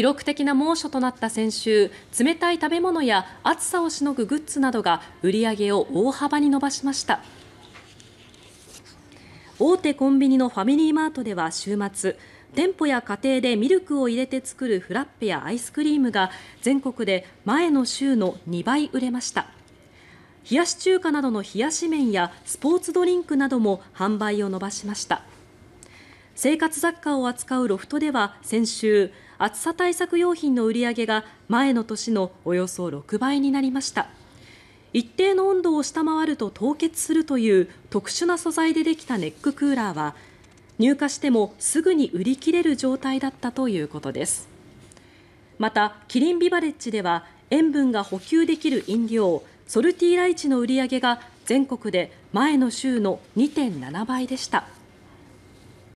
記録的な猛暑となった先週冷たい食べ物や暑さをしのぐグッズなどが売り上げを大幅に伸ばしました。大手コンビニのファミリーマートでは週末店舗や家庭でミルクを入れて作るフラッペやアイスクリームが全国で前の週の2倍売れました冷やし中華などの冷やし麺やスポーツドリンクなども販売を伸ばしました生活雑貨を扱うロフトでは先週暑さ対策用品の売り上げが前の年のおよそ6倍になりました。一定の温度を下回ると凍結するという特殊な素材でできたネッククーラーは入荷してもすぐに売り切れる状態だったということですまたキリンビバレッジでは塩分が補給できる飲料ソルティーライチの売り上げが全国で前の週の2.7倍でした。